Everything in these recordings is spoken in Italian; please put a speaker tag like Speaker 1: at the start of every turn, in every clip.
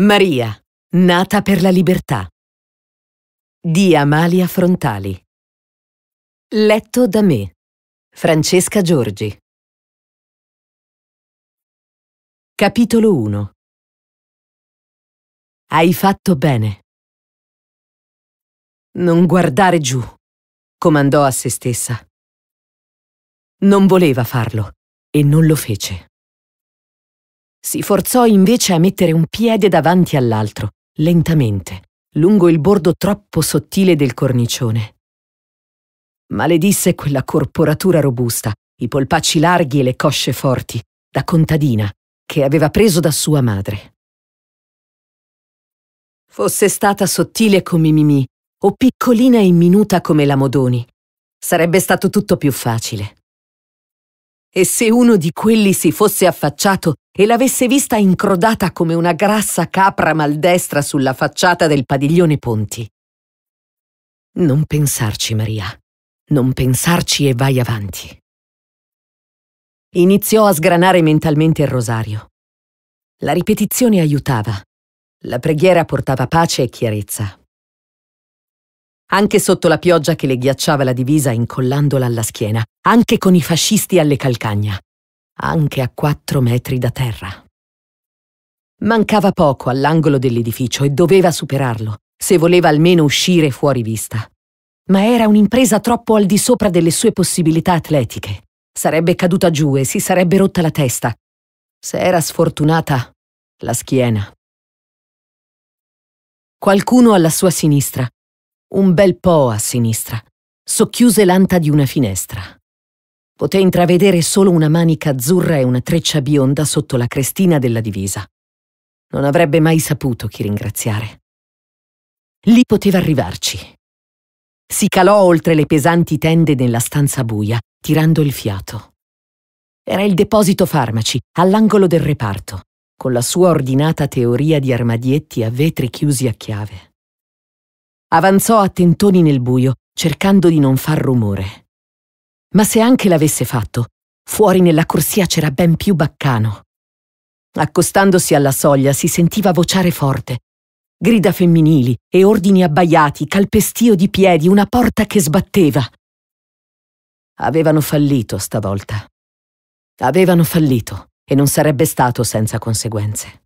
Speaker 1: Maria, nata per la libertà. Di Amalia Frontali. Letto da me. Francesca Giorgi. Capitolo 1. Hai fatto bene. Non guardare giù, comandò a se stessa. Non voleva farlo e non lo fece. Si forzò invece a mettere un piede davanti all'altro, lentamente, lungo il bordo troppo sottile del cornicione. Maledisse quella corporatura robusta, i polpacci larghi e le cosce forti, da contadina, che aveva preso da sua madre. Fosse stata sottile come Mimì, o piccolina e minuta come la Modoni, sarebbe stato tutto più facile. E se uno di quelli si fosse affacciato e l'avesse vista incrodata come una grassa capra maldestra sulla facciata del padiglione Ponti. Non pensarci, Maria. Non pensarci e vai avanti. Iniziò a sgranare mentalmente il rosario. La ripetizione aiutava. La preghiera portava pace e chiarezza anche sotto la pioggia che le ghiacciava la divisa incollandola alla schiena, anche con i fascisti alle calcagna, anche a quattro metri da terra. Mancava poco all'angolo dell'edificio e doveva superarlo, se voleva almeno uscire fuori vista. Ma era un'impresa troppo al di sopra delle sue possibilità atletiche. Sarebbe caduta giù e si sarebbe rotta la testa. Se era sfortunata, la schiena. Qualcuno alla sua sinistra un bel po' a sinistra, socchiuse l'anta di una finestra. Poté intravedere solo una manica azzurra e una treccia bionda sotto la crestina della divisa. Non avrebbe mai saputo chi ringraziare. Lì poteva arrivarci. Si calò oltre le pesanti tende nella stanza buia, tirando il fiato. Era il deposito farmaci, all'angolo del reparto, con la sua ordinata teoria di armadietti a vetri chiusi a chiave. Avanzò a tentoni nel buio, cercando di non far rumore. Ma se anche l'avesse fatto, fuori nella corsia c'era ben più baccano. Accostandosi alla soglia si sentiva vociare forte. Grida femminili e ordini abbaiati, calpestio di piedi, una porta che sbatteva. Avevano fallito stavolta. Avevano fallito e non sarebbe stato senza conseguenze.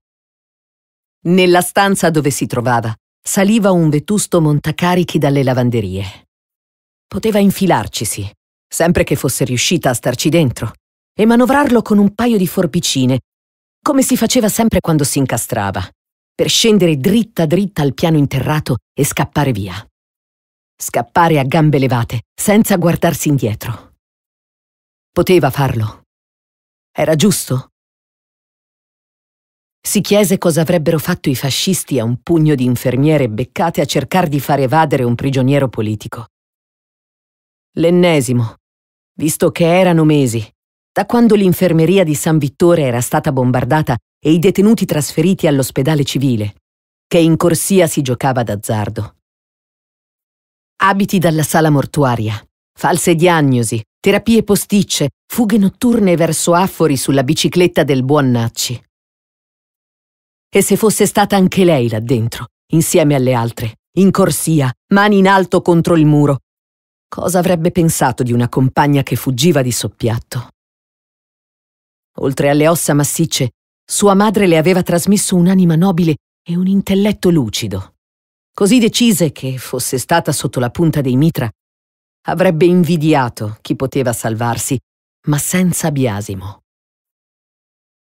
Speaker 1: Nella stanza dove si trovava saliva un vetusto montacarichi dalle lavanderie. Poteva infilarcisi, sempre che fosse riuscita a starci dentro, e manovrarlo con un paio di forbicine, come si faceva sempre quando si incastrava, per scendere dritta dritta al piano interrato e scappare via. Scappare a gambe levate, senza guardarsi indietro. Poteva farlo. Era giusto, si chiese cosa avrebbero fatto i fascisti a un pugno di infermiere beccate a cercare di far evadere un prigioniero politico. L'ennesimo, visto che erano mesi, da quando l'infermeria di San Vittore era stata bombardata e i detenuti trasferiti all'ospedale civile, che in corsia si giocava d'azzardo. Abiti dalla sala mortuaria, false diagnosi, terapie posticce, fughe notturne verso Affori sulla bicicletta del buon Nacci. E se fosse stata anche lei là dentro, insieme alle altre, in corsia, mani in alto contro il muro, cosa avrebbe pensato di una compagna che fuggiva di soppiatto? Oltre alle ossa massicce, sua madre le aveva trasmesso un'anima nobile e un intelletto lucido. Così decise che, fosse stata sotto la punta dei mitra, avrebbe invidiato chi poteva salvarsi, ma senza biasimo.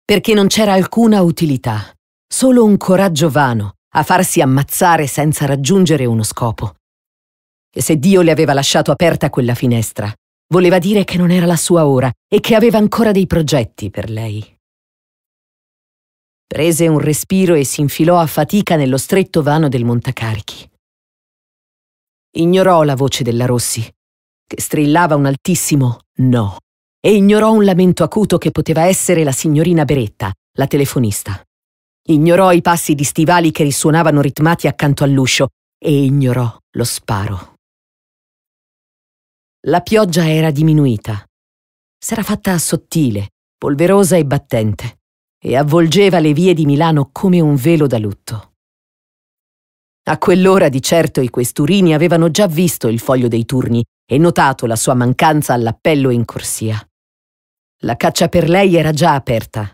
Speaker 1: Perché non c'era alcuna utilità Solo un coraggio vano a farsi ammazzare senza raggiungere uno scopo. E se Dio le aveva lasciato aperta quella finestra, voleva dire che non era la sua ora e che aveva ancora dei progetti per lei. Prese un respiro e si infilò a fatica nello stretto vano del Montacarichi. Ignorò la voce della Rossi, che strillava un altissimo no, e ignorò un lamento acuto che poteva essere la signorina Beretta, la telefonista. Ignorò i passi di stivali che risuonavano ritmati accanto all'uscio e ignorò lo sparo. La pioggia era diminuita. S'era fatta sottile, polverosa e battente, e avvolgeva le vie di Milano come un velo da lutto. A quell'ora di certo i questurini avevano già visto il foglio dei turni e notato la sua mancanza all'appello in corsia. La caccia per lei era già aperta,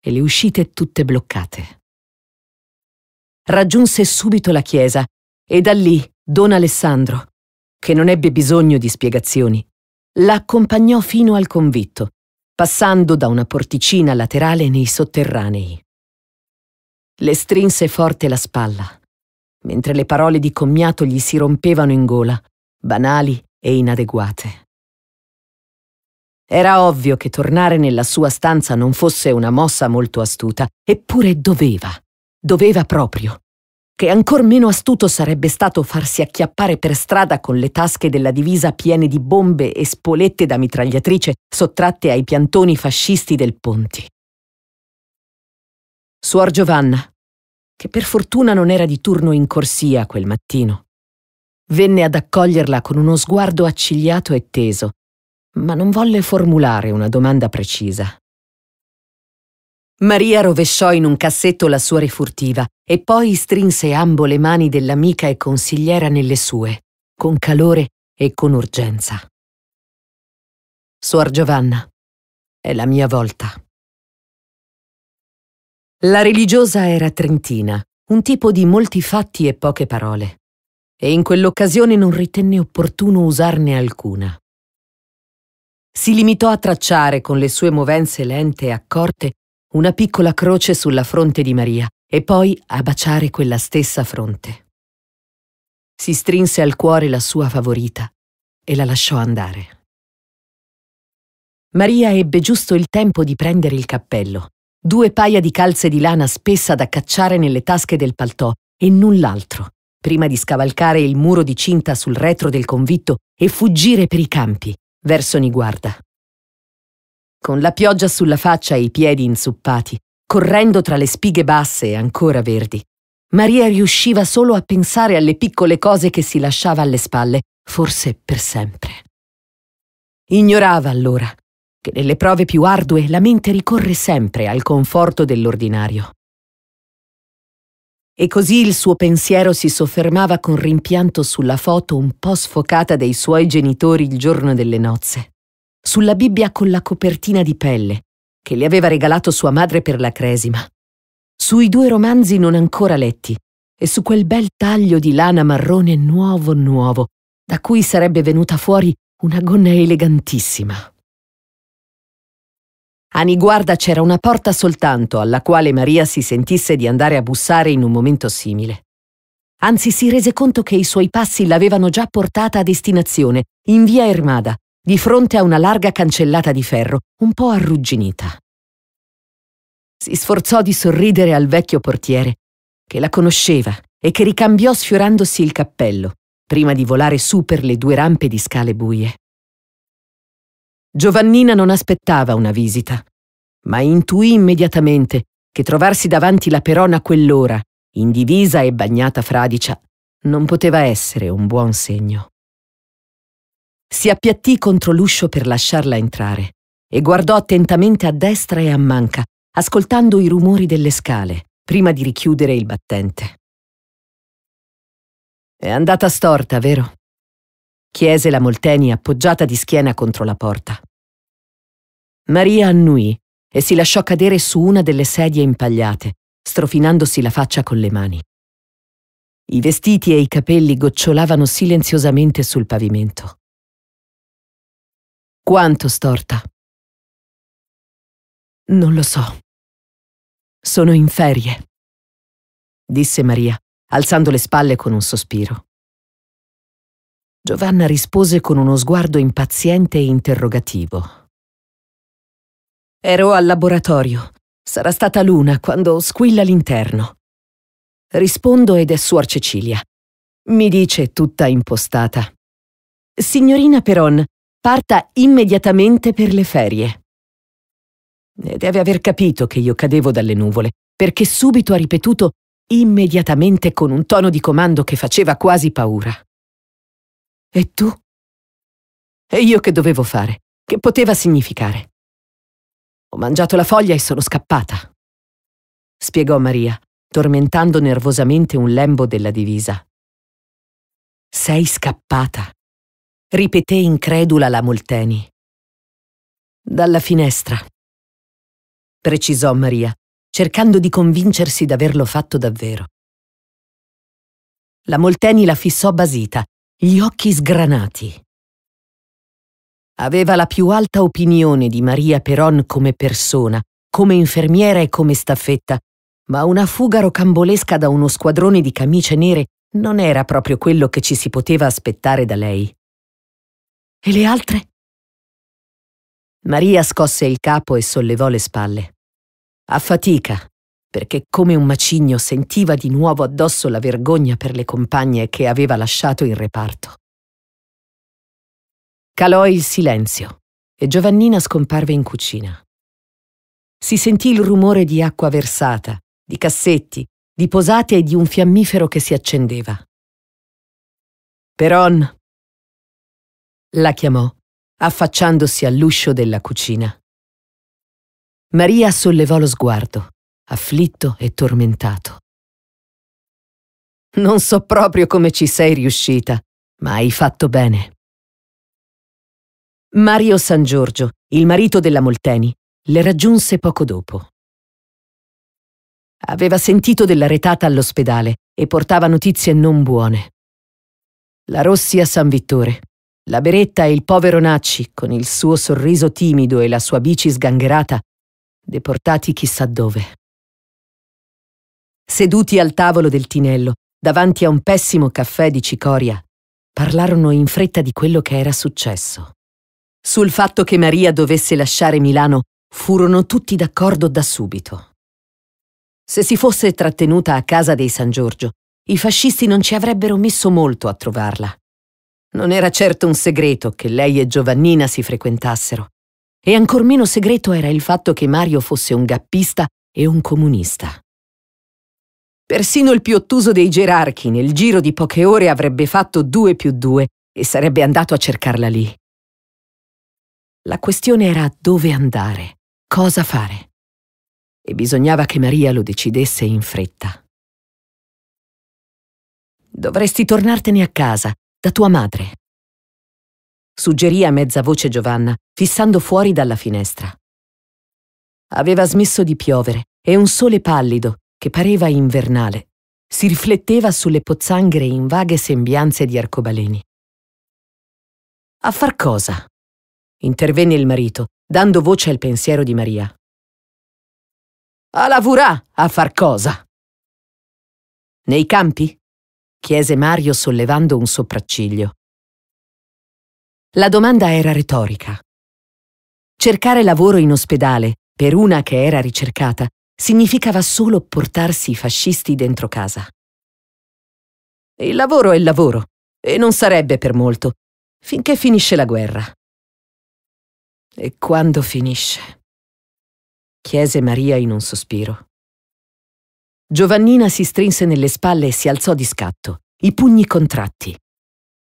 Speaker 1: e le uscite tutte bloccate. Raggiunse subito la chiesa e da lì don Alessandro, che non ebbe bisogno di spiegazioni, la accompagnò fino al convitto, passando da una porticina laterale nei sotterranei. Le strinse forte la spalla, mentre le parole di commiato gli si rompevano in gola, banali e inadeguate. Era ovvio che tornare nella sua stanza non fosse una mossa molto astuta, eppure doveva, doveva proprio. Che ancor meno astuto sarebbe stato farsi acchiappare per strada con le tasche della divisa piene di bombe e spolette da mitragliatrice sottratte ai piantoni fascisti del Ponti. Suor Giovanna, che per fortuna non era di turno in corsia quel mattino, venne ad accoglierla con uno sguardo accigliato e teso, ma non volle formulare una domanda precisa. Maria rovesciò in un cassetto la sua refurtiva e poi strinse ambo le mani dell'amica e consigliera nelle sue, con calore e con urgenza. Suor Giovanna, è la mia volta. La religiosa era trentina, un tipo di molti fatti e poche parole, e in quell'occasione non ritenne opportuno usarne alcuna si limitò a tracciare con le sue movenze lente e accorte una piccola croce sulla fronte di Maria e poi a baciare quella stessa fronte. Si strinse al cuore la sua favorita e la lasciò andare. Maria ebbe giusto il tempo di prendere il cappello, due paia di calze di lana spessa da cacciare nelle tasche del paltò e null'altro, prima di scavalcare il muro di cinta sul retro del convitto e fuggire per i campi, verso Niguarda. Con la pioggia sulla faccia e i piedi inzuppati, correndo tra le spighe basse e ancora verdi, Maria riusciva solo a pensare alle piccole cose che si lasciava alle spalle, forse per sempre. Ignorava allora che nelle prove più ardue la mente ricorre sempre al conforto dell'ordinario. E così il suo pensiero si soffermava con rimpianto sulla foto un po' sfocata dei suoi genitori il giorno delle nozze, sulla Bibbia con la copertina di pelle che le aveva regalato sua madre per la cresima, sui due romanzi non ancora letti e su quel bel taglio di lana marrone nuovo nuovo, da cui sarebbe venuta fuori una gonna elegantissima. A Niguarda c'era una porta soltanto alla quale Maria si sentisse di andare a bussare in un momento simile. Anzi, si rese conto che i suoi passi l'avevano già portata a destinazione, in via Ermada, di fronte a una larga cancellata di ferro, un po' arrugginita. Si sforzò di sorridere al vecchio portiere, che la conosceva e che ricambiò sfiorandosi il cappello, prima di volare su per le due rampe di scale buie. Giovannina non aspettava una visita, ma intuì immediatamente che trovarsi davanti la perona a quell'ora, in divisa e bagnata fradicia, non poteva essere un buon segno. Si appiattì contro l'uscio per lasciarla entrare e guardò attentamente a destra e a manca, ascoltando i rumori delle scale, prima di richiudere il battente. È andata storta, vero? chiese la Molteni appoggiata di schiena contro la porta. Maria annuì e si lasciò cadere su una delle sedie impagliate, strofinandosi la faccia con le mani. I vestiti e i capelli gocciolavano silenziosamente sul pavimento. Quanto storta? Non lo so. Sono in ferie, disse Maria, alzando le spalle con un sospiro. Giovanna rispose con uno sguardo impaziente e interrogativo. Ero al laboratorio. Sarà stata l'una quando squilla l'interno. Rispondo ed è Suor Cecilia. Mi dice tutta impostata. Signorina Peron, parta immediatamente per le ferie. Deve aver capito che io cadevo dalle nuvole, perché subito ha ripetuto immediatamente con un tono di comando che faceva quasi paura. E tu? E io che dovevo fare? Che poteva significare? Ho mangiato la foglia e sono scappata. Spiegò Maria, tormentando nervosamente un lembo della divisa. Sei scappata, ripeté incredula la Molteni. Dalla finestra, precisò Maria, cercando di convincersi d'averlo fatto davvero. La Molteni la fissò basita, gli occhi sgranati. Aveva la più alta opinione di Maria Peron come persona, come infermiera e come staffetta, ma una fuga rocambolesca da uno squadrone di camicie nere non era proprio quello che ci si poteva aspettare da lei. E le altre? Maria scosse il capo e sollevò le spalle. A fatica, perché come un macigno sentiva di nuovo addosso la vergogna per le compagne che aveva lasciato in reparto. Calò il silenzio e Giovannina scomparve in cucina. Si sentì il rumore di acqua versata, di cassetti, di posate e di un fiammifero che si accendeva. Peron! La chiamò, affacciandosi all'uscio della cucina. Maria sollevò lo sguardo, afflitto e tormentato. Non so proprio come ci sei riuscita, ma hai fatto bene. Mario San Giorgio, il marito della Molteni, le raggiunse poco dopo. Aveva sentito della retata all'ospedale e portava notizie non buone. La Rossi a San Vittore, la Beretta e il povero Nacci, con il suo sorriso timido e la sua bici sgangherata, deportati chissà dove. Seduti al tavolo del Tinello, davanti a un pessimo caffè di cicoria, parlarono in fretta di quello che era successo. Sul fatto che Maria dovesse lasciare Milano furono tutti d'accordo da subito. Se si fosse trattenuta a casa dei San Giorgio, i fascisti non ci avrebbero messo molto a trovarla. Non era certo un segreto che lei e Giovannina si frequentassero, e ancor meno segreto era il fatto che Mario fosse un gappista e un comunista. Persino il più ottuso dei gerarchi nel giro di poche ore avrebbe fatto due più due e sarebbe andato a cercarla lì. La questione era dove andare, cosa fare. E bisognava che Maria lo decidesse in fretta. Dovresti tornartene a casa, da tua madre. Suggerì a mezza voce Giovanna, fissando fuori dalla finestra. Aveva smesso di piovere e un sole pallido, che pareva invernale, si rifletteva sulle pozzanghere in vaghe sembianze di arcobaleni. A far cosa? intervenne il marito, dando voce al pensiero di Maria. A lavorà a far cosa? Nei campi? chiese Mario sollevando un sopracciglio. La domanda era retorica. Cercare lavoro in ospedale per una che era ricercata significava solo portarsi i fascisti dentro casa. Il lavoro è il lavoro e non sarebbe per molto, finché finisce la guerra. E quando finisce? chiese Maria in un sospiro. Giovannina si strinse nelle spalle e si alzò di scatto, i pugni contratti.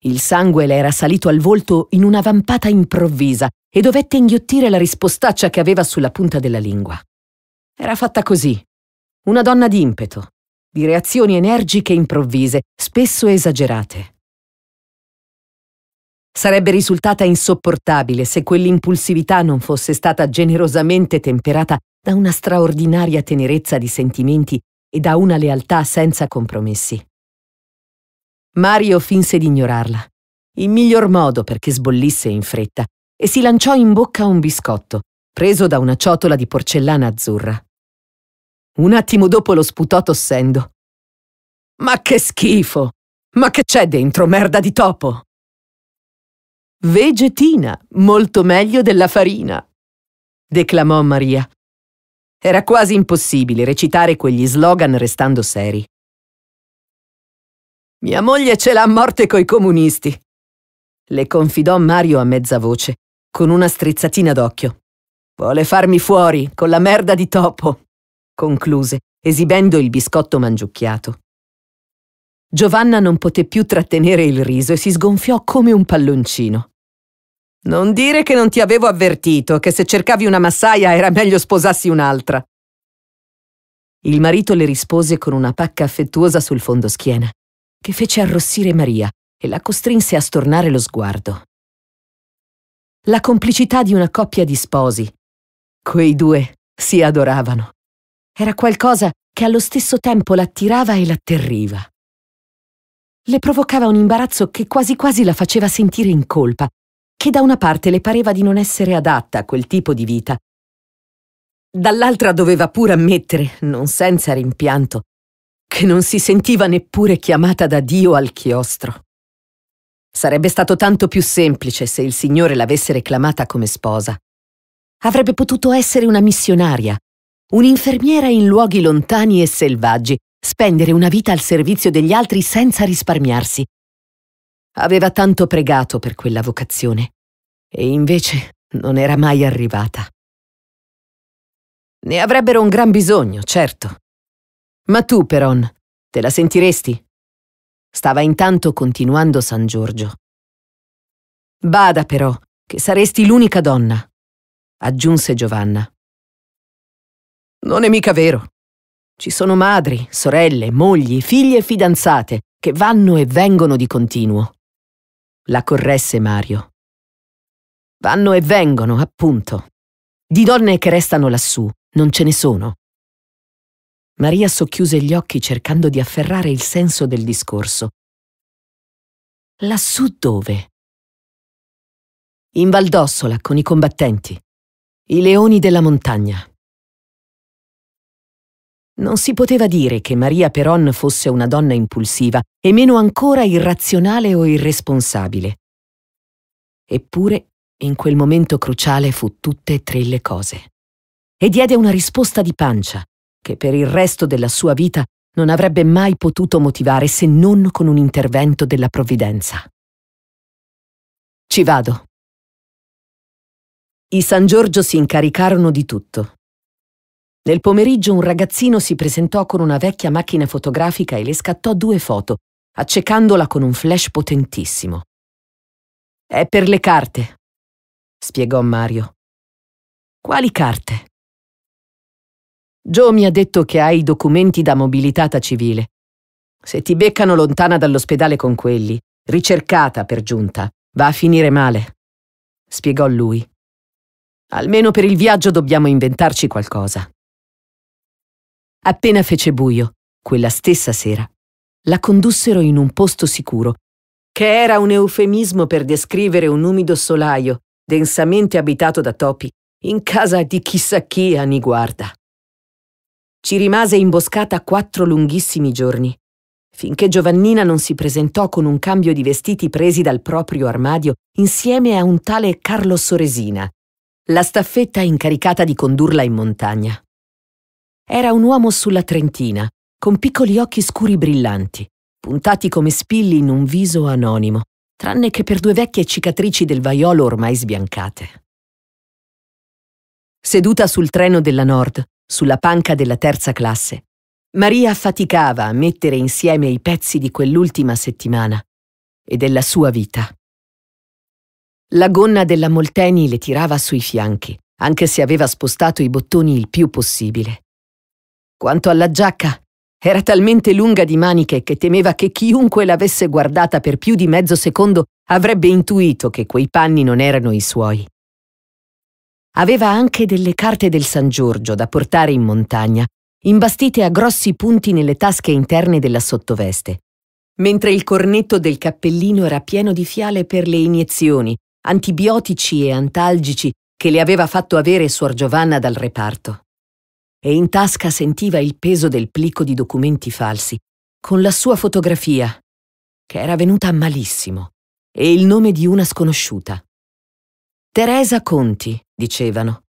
Speaker 1: Il sangue le era salito al volto in una vampata improvvisa e dovette inghiottire la rispostaccia che aveva sulla punta della lingua. Era fatta così. Una donna d'impeto, di reazioni energiche improvvise, spesso esagerate. Sarebbe risultata insopportabile se quell'impulsività non fosse stata generosamente temperata da una straordinaria tenerezza di sentimenti e da una lealtà senza compromessi. Mario finse di ignorarla, il miglior modo perché sbollisse in fretta, e si lanciò in bocca un biscotto, preso da una ciotola di porcellana azzurra. Un attimo dopo lo sputò tossendo. Ma che schifo! Ma che c'è dentro, merda di topo? Vegetina, molto meglio della farina, declamò Maria. Era quasi impossibile recitare quegli slogan restando seri. Mia moglie ce l'ha a morte coi comunisti, le confidò Mario a mezza voce, con una strizzatina d'occhio. Vuole farmi fuori, con la merda di topo, concluse, esibendo il biscotto mangiucchiato. Giovanna non poté più trattenere il riso e si sgonfiò come un palloncino. Non dire che non ti avevo avvertito che se cercavi una massaia era meglio sposassi un'altra. Il marito le rispose con una pacca affettuosa sul fondo schiena, che fece arrossire Maria e la costrinse a stornare lo sguardo. La complicità di una coppia di sposi. Quei due si adoravano. Era qualcosa che allo stesso tempo l'attirava e l'atterriva. Le provocava un imbarazzo che quasi quasi la faceva sentire in colpa che da una parte le pareva di non essere adatta a quel tipo di vita, dall'altra doveva pure ammettere, non senza rimpianto, che non si sentiva neppure chiamata da Dio al chiostro. Sarebbe stato tanto più semplice se il Signore l'avesse reclamata come sposa. Avrebbe potuto essere una missionaria, un'infermiera in luoghi lontani e selvaggi, spendere una vita al servizio degli altri senza risparmiarsi. Aveva tanto pregato per quella vocazione e invece non era mai arrivata. Ne avrebbero un gran bisogno, certo. Ma tu, Peron, te la sentiresti? Stava intanto continuando San Giorgio. Bada però, che saresti l'unica donna, aggiunse Giovanna. Non è mica vero. Ci sono madri, sorelle, mogli, figlie e fidanzate che vanno e vengono di continuo. La corresse Mario. Vanno e vengono, appunto. Di donne che restano lassù non ce ne sono. Maria socchiuse gli occhi cercando di afferrare il senso del discorso. Lassù dove? In Valdossola con i combattenti. I leoni della montagna. Non si poteva dire che Maria Peron fosse una donna impulsiva e meno ancora irrazionale o irresponsabile. Eppure in quel momento cruciale fu tutte e tre le cose. E diede una risposta di pancia, che per il resto della sua vita non avrebbe mai potuto motivare se non con un intervento della provvidenza. Ci vado. I San Giorgio si incaricarono di tutto. Nel pomeriggio un ragazzino si presentò con una vecchia macchina fotografica e le scattò due foto, accecandola con un flash potentissimo. È per le carte, spiegò Mario. Quali carte? Joe mi ha detto che hai i documenti da mobilitata civile. Se ti beccano lontana dall'ospedale con quelli, ricercata per giunta, va a finire male, spiegò lui. Almeno per il viaggio dobbiamo inventarci qualcosa. Appena fece buio, quella stessa sera, la condussero in un posto sicuro, che era un eufemismo per descrivere un umido solaio densamente abitato da topi, in casa di chissà chi anni guarda. Ci rimase imboscata quattro lunghissimi giorni, finché Giovannina non si presentò con un cambio di vestiti presi dal proprio armadio insieme a un tale Carlo Soresina, la staffetta incaricata di condurla in montagna. Era un uomo sulla Trentina, con piccoli occhi scuri brillanti, puntati come spilli in un viso anonimo, tranne che per due vecchie cicatrici del vaiolo ormai sbiancate. Seduta sul treno della Nord, sulla panca della terza classe, Maria faticava a mettere insieme i pezzi di quell'ultima settimana e della sua vita. La gonna della Molteni le tirava sui fianchi, anche se aveva spostato i bottoni il più possibile. Quanto alla giacca, era talmente lunga di maniche che temeva che chiunque l'avesse guardata per più di mezzo secondo avrebbe intuito che quei panni non erano i suoi. Aveva anche delle carte del San Giorgio da portare in montagna, imbastite a grossi punti nelle tasche interne della sottoveste, mentre il cornetto del cappellino era pieno di fiale per le iniezioni, antibiotici e antalgici che le aveva fatto avere suor Giovanna dal reparto e in tasca sentiva il peso del plicco di documenti falsi, con la sua fotografia, che era venuta malissimo, e il nome di una sconosciuta. Teresa Conti, dicevano,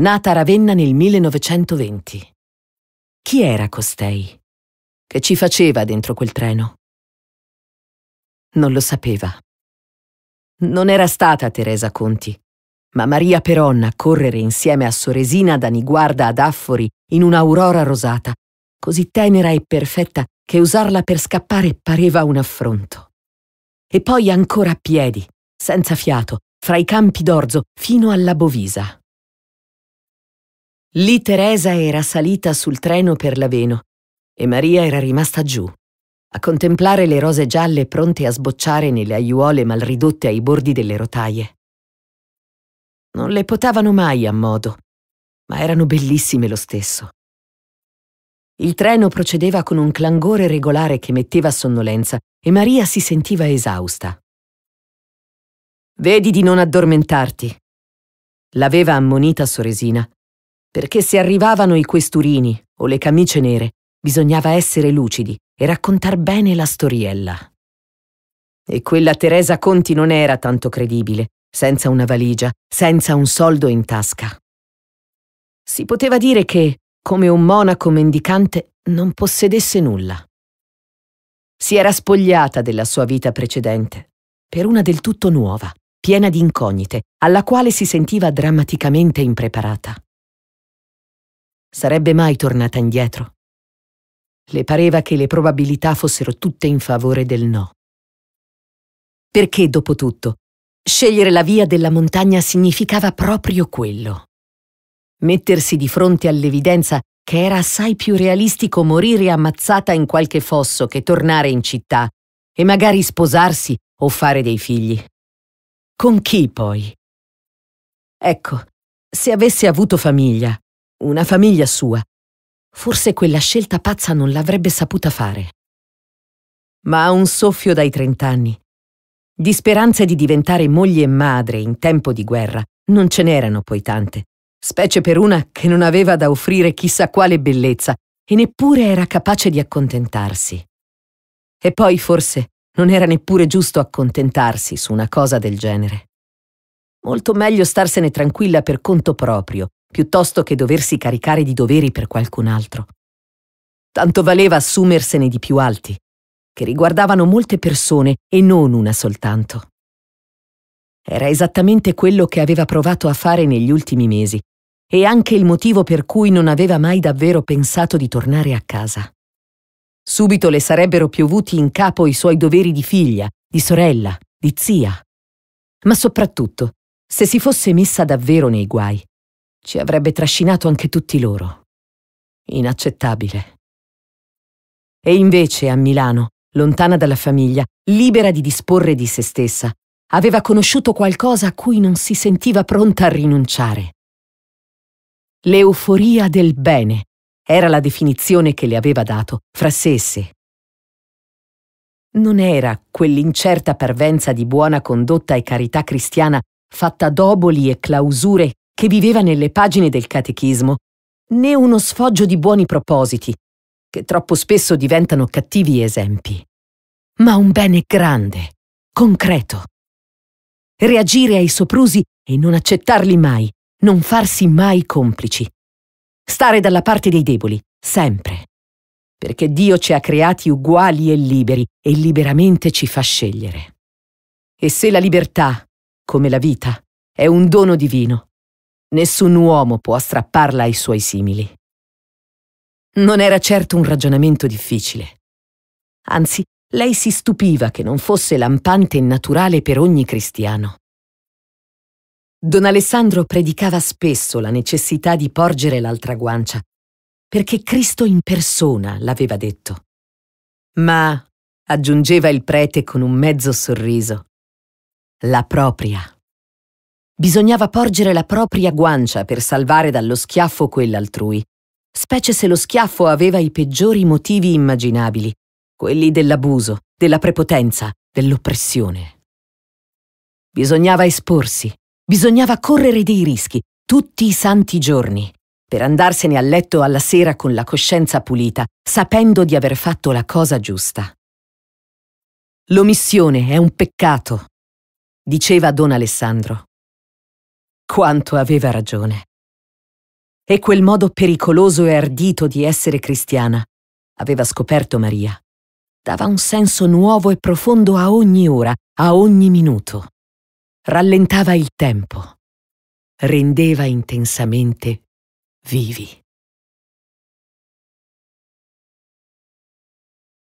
Speaker 1: nata a Ravenna nel 1920. Chi era costei? Che ci faceva dentro quel treno? Non lo sapeva. Non era stata Teresa Conti ma Maria Peronna correre insieme a Soresina da Niguarda ad Affori in un'aurora rosata, così tenera e perfetta che usarla per scappare pareva un affronto. E poi ancora a piedi, senza fiato, fra i campi d'orzo fino alla Bovisa. Lì Teresa era salita sul treno per l'Aveno e Maria era rimasta giù, a contemplare le rose gialle pronte a sbocciare nelle aiuole malridotte ai bordi delle rotaie. Non le potevano mai a modo, ma erano bellissime lo stesso. Il treno procedeva con un clangore regolare che metteva sonnolenza e Maria si sentiva esausta. Vedi di non addormentarti, l'aveva ammonita Soresina, perché se arrivavano i questurini o le camicie nere, bisognava essere lucidi e raccontar bene la storiella. E quella Teresa Conti non era tanto credibile, senza una valigia, senza un soldo in tasca. Si poteva dire che, come un monaco mendicante, non possedesse nulla. Si era spogliata della sua vita precedente, per una del tutto nuova, piena di incognite, alla quale si sentiva drammaticamente impreparata. Sarebbe mai tornata indietro? Le pareva che le probabilità fossero tutte in favore del no. Perché, dopo tutto, Scegliere la via della montagna significava proprio quello. Mettersi di fronte all'evidenza che era assai più realistico morire ammazzata in qualche fosso che tornare in città e magari sposarsi o fare dei figli. Con chi poi? Ecco, se avesse avuto famiglia, una famiglia sua, forse quella scelta pazza non l'avrebbe saputa fare. Ma a un soffio dai trent'anni di speranze di diventare moglie e madre in tempo di guerra non ce n'erano poi tante, specie per una che non aveva da offrire chissà quale bellezza e neppure era capace di accontentarsi. E poi forse non era neppure giusto accontentarsi su una cosa del genere. Molto meglio starsene tranquilla per conto proprio, piuttosto che doversi caricare di doveri per qualcun altro. Tanto valeva assumersene di più alti, che riguardavano molte persone e non una soltanto. Era esattamente quello che aveva provato a fare negli ultimi mesi e anche il motivo per cui non aveva mai davvero pensato di tornare a casa. Subito le sarebbero piovuti in capo i suoi doveri di figlia, di sorella, di zia. Ma soprattutto, se si fosse messa davvero nei guai, ci avrebbe trascinato anche tutti loro. Inaccettabile. E invece a Milano lontana dalla famiglia, libera di disporre di se stessa, aveva conosciuto qualcosa a cui non si sentiva pronta a rinunciare. L'euforia del bene era la definizione che le aveva dato fra sé e sé. Non era quell'incerta parvenza di buona condotta e carità cristiana fatta d'oboli e clausure che viveva nelle pagine del catechismo, né uno sfoggio di buoni propositi che troppo spesso diventano cattivi esempi, ma un bene grande, concreto. Reagire ai soprusi e non accettarli mai, non farsi mai complici. Stare dalla parte dei deboli, sempre. Perché Dio ci ha creati uguali e liberi e liberamente ci fa scegliere. E se la libertà, come la vita, è un dono divino, nessun uomo può strapparla ai suoi simili. Non era certo un ragionamento difficile. Anzi, lei si stupiva che non fosse lampante e naturale per ogni cristiano. Don Alessandro predicava spesso la necessità di porgere l'altra guancia, perché Cristo in persona l'aveva detto. Ma, aggiungeva il prete con un mezzo sorriso, la propria. Bisognava porgere la propria guancia per salvare dallo schiaffo quell'altrui, specie se lo schiaffo aveva i peggiori motivi immaginabili, quelli dell'abuso, della prepotenza, dell'oppressione. Bisognava esporsi, bisognava correre dei rischi, tutti i santi giorni, per andarsene a letto alla sera con la coscienza pulita, sapendo di aver fatto la cosa giusta. L'omissione è un peccato, diceva don Alessandro. Quanto aveva ragione e quel modo pericoloso e ardito di essere cristiana aveva scoperto Maria. Dava un senso nuovo e profondo a ogni ora, a ogni minuto. Rallentava il tempo. Rendeva intensamente vivi.